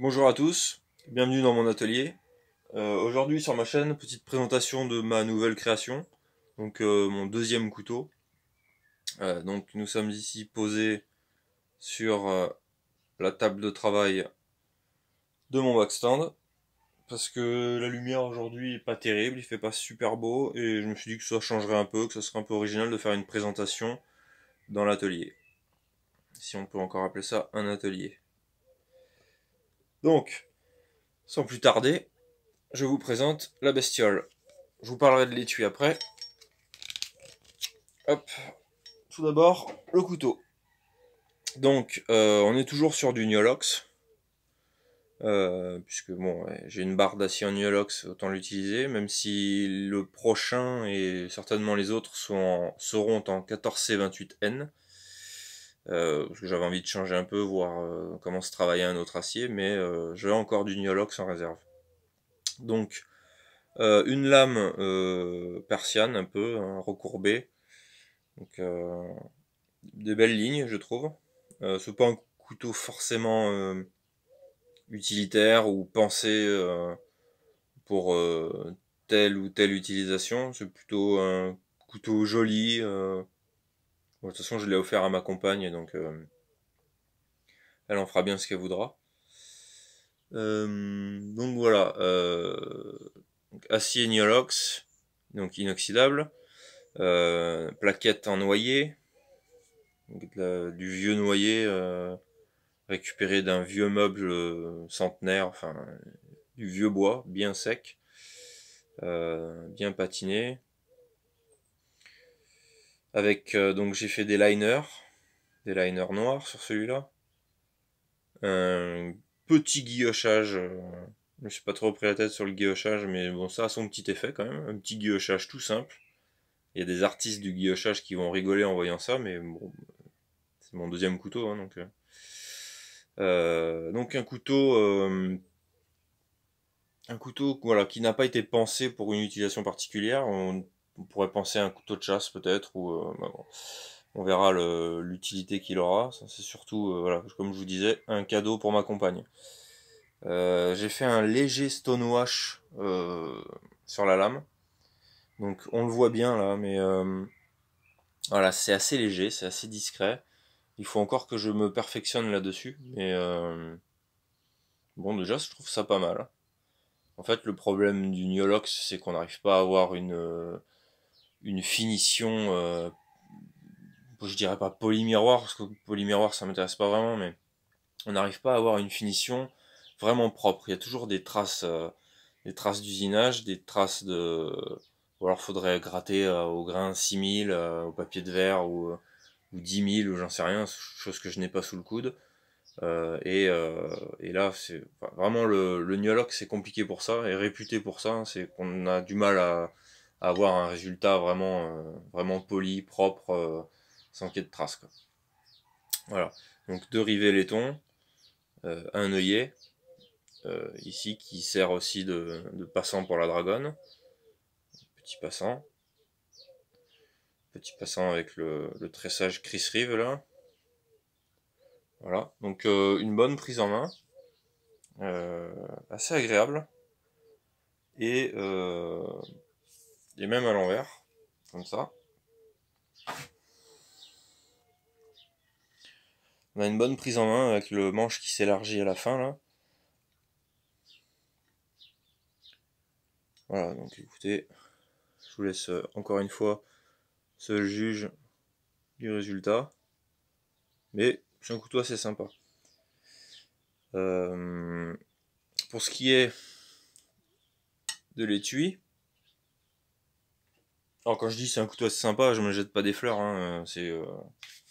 Bonjour à tous, bienvenue dans mon atelier. Euh, aujourd'hui sur ma chaîne, petite présentation de ma nouvelle création, donc euh, mon deuxième couteau. Euh, donc nous sommes ici posés sur la table de travail de mon backstand parce que la lumière aujourd'hui est pas terrible, il fait pas super beau et je me suis dit que ça changerait un peu, que ça serait un peu original de faire une présentation dans l'atelier. Si on peut encore appeler ça un atelier. Donc, sans plus tarder, je vous présente la bestiole. Je vous parlerai de l'étui après. Hop. Tout d'abord, le couteau. Donc, euh, on est toujours sur du Nyolox. Euh, puisque bon, j'ai une barre d'acier en autant l'utiliser, même si le prochain et certainement les autres seront en 14C28N. Euh, parce que j'avais envie de changer un peu, voir euh, comment se travailler un autre acier, mais euh, j'ai encore du niolox en réserve. Donc, une lame persiane, un peu, hein, recourbée, donc des belles lignes, je trouve. n'est pas un couteau forcément utilitaire ou pensé pour telle ou telle utilisation, c'est plutôt un couteau joli, de toute façon, je l'ai offert à ma compagne, donc euh, elle en fera bien ce qu'elle voudra. Euh, donc voilà, euh, acier Niolox, donc inoxydable, euh, plaquette en noyer, du vieux noyer récupéré d'un vieux meuble centenaire, enfin du vieux bois bien sec, bien patiné, avec, euh, donc j'ai fait des liners, des liners noirs sur celui-là. Un petit guillochage, euh, je ne suis pas trop pris la tête sur le guillochage, mais bon, ça a son petit effet quand même. Un petit guillochage tout simple. Il y a des artistes du guillochage qui vont rigoler en voyant ça, mais bon, c'est mon deuxième couteau, hein, donc. Euh. donc un couteau, un couteau voilà qui n'a pas été pensé pour une utilisation particulière on pourrait penser à un couteau de chasse peut-être, ou euh, bah bon, on verra l'utilité qu'il aura. C'est surtout, euh, voilà, comme je vous disais, un cadeau pour ma compagne. Euh, j'ai fait un léger stonewash wash sur la lame. Donc on le voit bien là, mais voilà, c'est assez léger, c'est assez discret. Il faut encore que je me perfectionne là-dessus, mais bon déjà je trouve ça pas mal. En fait, le problème du nyolox, c'est qu'on n'arrive pas à avoir une, une finition, euh, je dirais pas polymiroir, parce que polymiroir ça m'intéresse pas vraiment, mais on n'arrive pas à avoir une finition vraiment propre. Il y a toujours des traces, euh, des traces d'usinage, des traces de. Ou alors faudrait gratter euh, au grain 6000, euh, au papier de verre, ou, ou 10 ou j'en sais rien, chose que je n'ai pas sous le coude. et, euh, et, là, c'est vraiment le, le c'est compliqué pour ça, et réputé pour ça, hein, c'est qu'on a du mal à, avoir un résultat vraiment, euh, vraiment poli, propre, euh, sans qu'il y ait de traces. Voilà. Donc deux rivets laitons, euh, un œillet, ici qui sert aussi de, de, passant pour la dragonne. Petit passant. Petit passant avec le, le tressage Chris Rive là. Voilà, donc une bonne prise en main. assez agréable. Et et même à l'envers, comme ça. On a une bonne prise en main avec le manche qui s'élargit à la fin là. Voilà, donc écoutez, je vous laisse euh, encore une fois se juge du résultat. Mais c'est un couteau assez sympa. Euh, pour ce qui est de l'étui, alors quand je dis c'est un couteau assez sympa, je me jette pas des fleurs, hein, euh, c'est euh,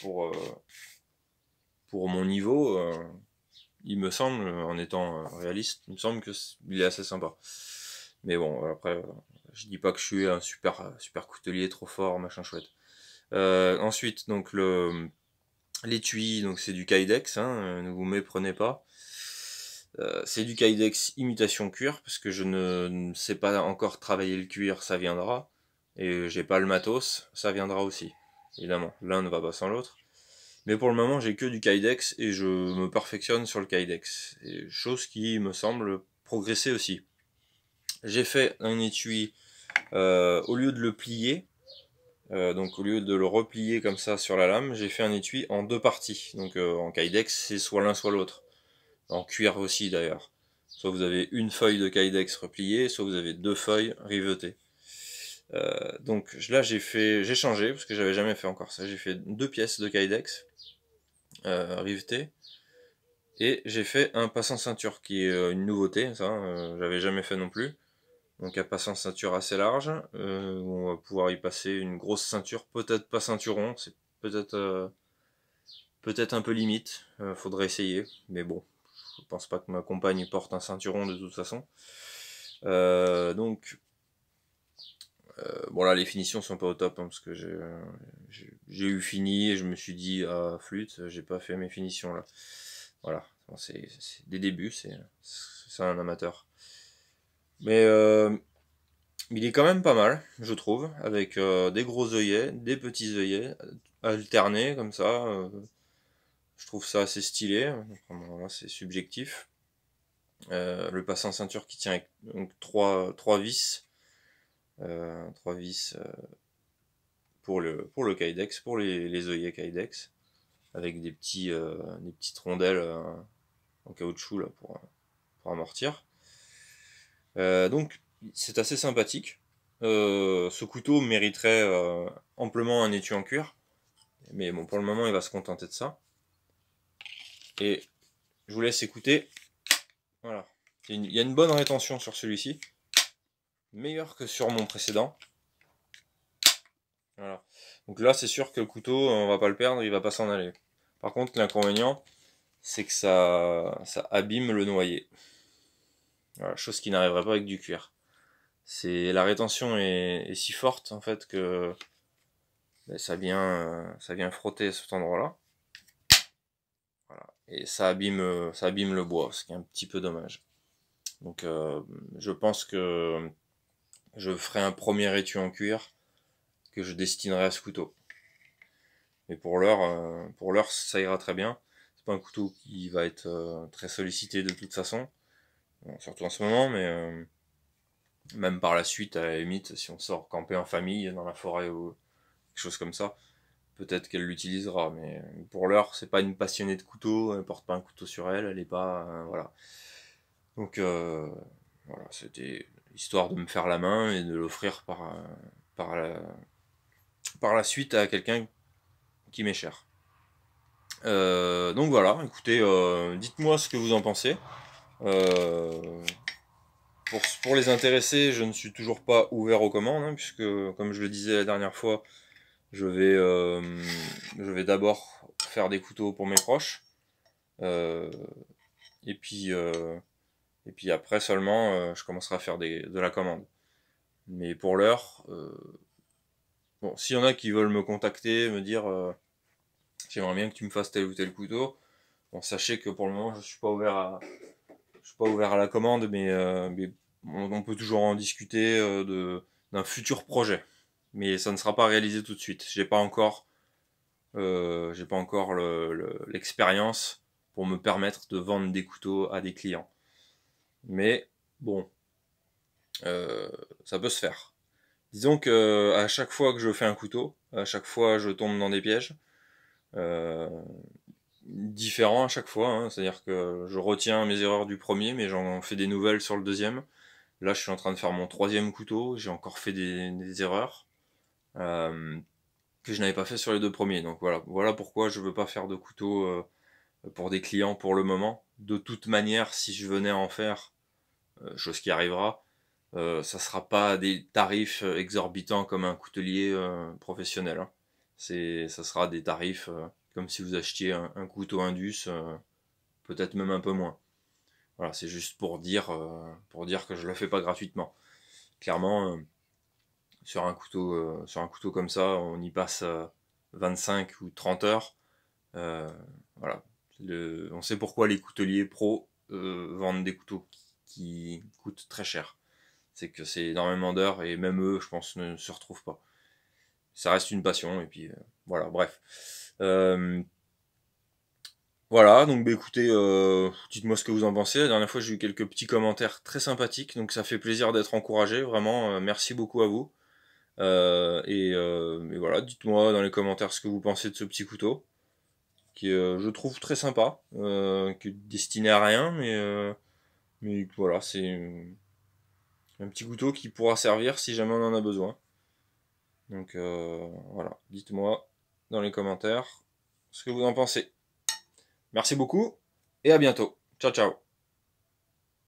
pour, euh, pour mon niveau, il me semble, en étant réaliste, il me semble qu'il est assez sympa. Mais bon, après, je dis pas que je suis un super, super coutelier trop fort, machin chouette. ensuite, donc le l'étui, donc c'est du Kydex, hein, ne vous méprenez pas. c'est du Kydex imitation cuir, parce que je ne, sais pas encore travailler le cuir, ça viendra et j'ai pas le matos, ça viendra aussi. Évidemment, l'un ne va pas sans l'autre. Mais pour le moment, j'ai que du Kydex et je me perfectionne sur le Kydex. chose qui me semble progresser aussi. J'ai fait un étui, euh, au lieu de le plier, euh, donc au lieu de le replier comme ça sur la lame, j'ai fait un étui en deux parties. Donc euh, en Kydex, c'est soit l'un soit l'autre. En cuir aussi d'ailleurs. Soit vous avez une feuille de Kydex repliée, soit vous avez deux feuilles rivetées. Euh, donc là j'ai fait, j'ai changé parce que j'avais jamais fait encore ça. J'ai fait deux pièces de Kydex euh, riveté et j'ai fait un passant ceinture qui est euh, une nouveauté, ça hein, euh, j'avais jamais fait non plus. Donc un passant ceinture assez large on va pouvoir y passer une grosse ceinture, peut-être pas ceinturon, c'est peut-être peut-être un peu limite, faudrait essayer, mais bon, je pense pas que ma compagne porte un ceinturon de toute façon. donc euh, bon là les finitions sont pas au top hein, parce que j'ai eu fini et je me suis dit ah flûte j'ai pas fait mes finitions là voilà c'est des débuts c'est c'est un amateur mais euh, il est quand même pas mal je trouve avec euh, des gros œillets des petits œillets alternés comme ça je trouve ça assez stylé c'est subjectif le passant ceinture qui tient avec donc trois trois vis euh, trois vis euh, pour le, pour le pour les, les œillets Kydex, avec des, petits, euh, des petites rondelles en caoutchouc là, pour, amortir. donc c'est assez sympathique. ce couteau mériterait amplement un étui en cuir, mais bon, pour le moment il va se contenter de ça. Et je vous laisse écouter. Voilà. Il y a une bonne rétention sur celui-ci meilleur que sur mon précédent. Voilà. Donc là, c'est sûr que le couteau, on va pas le perdre, il va pas s'en aller. Par contre, l'inconvénient, c'est que ça, ça abîme le noyer. Voilà, chose qui n'arriverait pas avec du cuir. C'est la rétention est, si forte en fait que ben, ça vient, ça vient frotter à cet endroit-là. Voilà. Et ça abîme, ça le bois, ce qui est un petit peu dommage. Donc, euh, je pense que je ferai un premier étui en cuir que je destinerai à ce couteau. Mais pour l'heure, euh, pour l'heure, ça ira très bien. C'est pas un couteau qui va être euh, très sollicité de toute façon, surtout en ce moment, mais euh, même par la suite, à la limite, si on sort camper en famille dans la forêt ou quelque chose comme ça, peut-être qu'elle l'utilisera. Mais pour l'heure, c'est pas une passionnée de couteau, elle porte pas un couteau sur elle, elle est pas, voilà. Donc voilà, c'était histoire de me faire la main et de l'offrir par, euh, par, la, par la suite à quelqu'un qui m'est cher. Euh, donc voilà, écoutez, euh, dites-moi ce que vous en pensez. pour, les intéressés, je ne suis toujours pas ouvert aux commandes, hein, puisque comme je le disais la dernière fois, je vais, je vais d'abord faire des couteaux pour mes proches. et puis et puis après seulement, euh, je commencerai à faire de la commande. Mais pour l'heure, euh, s'il y en a qui veulent me contacter, me dire euh, j'aimerais bien que tu me fasses tel ou tel couteau, bon, sachez que pour le moment, je suis pas ouvert à, suis pas ouvert à la commande, mais, on, peut toujours en discuter d'un futur projet. Mais ça ne sera pas réalisé tout de suite. J'ai pas encore, j'ai pas encore l'expérience pour me permettre de vendre des couteaux à des clients mais bon, euh, ça peut se faire. Disons que à chaque fois que je fais un couteau, à chaque fois je tombe dans des pièges euh, différents à chaque fois. Hein. C'est-à-dire que je retiens mes erreurs du premier, mais j'en fais des nouvelles sur le deuxième. Là, je suis en train de faire mon troisième couteau. J'ai encore fait des, erreurs euh, que je n'avais pas fait sur les deux premiers. Donc voilà, voilà pourquoi je ne veux pas faire de couteau pour des clients pour le moment de toute manière, si je venais à en faire, euh, chose qui arrivera, euh, ça sera pas des tarifs euh, exorbitants comme un coutelier professionnel. Hein. C'est, ça sera des tarifs comme si vous achetiez un, couteau Indus, peut-être même un peu moins. Voilà, c'est juste pour dire, pour dire que je le fais pas gratuitement. Clairement, sur un couteau, sur un couteau comme ça, on y passe 25 ou 30 heures. voilà, on sait pourquoi les couteliers pro euh, vendent des couteaux qui, coûtent très cher. C'est que c'est énormément d'heures et même eux, je pense, ne se retrouvent pas. Ça reste une passion et puis euh, voilà, bref. Euh, voilà, donc bah, écoutez, dites-moi ce que vous en pensez. La dernière fois, j'ai eu quelques petits commentaires très sympathiques, donc ça fait plaisir d'être encouragé. Vraiment, merci beaucoup à vous. Et, et, voilà, dites-moi dans les commentaires ce que vous pensez de ce petit couteau. Euh, je trouve très sympa, euh, qui est destiné à rien, mais, euh, mais voilà, c'est un petit couteau qui pourra servir si jamais on en a besoin. Donc voilà, dites-moi dans les commentaires ce que vous en pensez. Merci beaucoup et à bientôt. Ciao ciao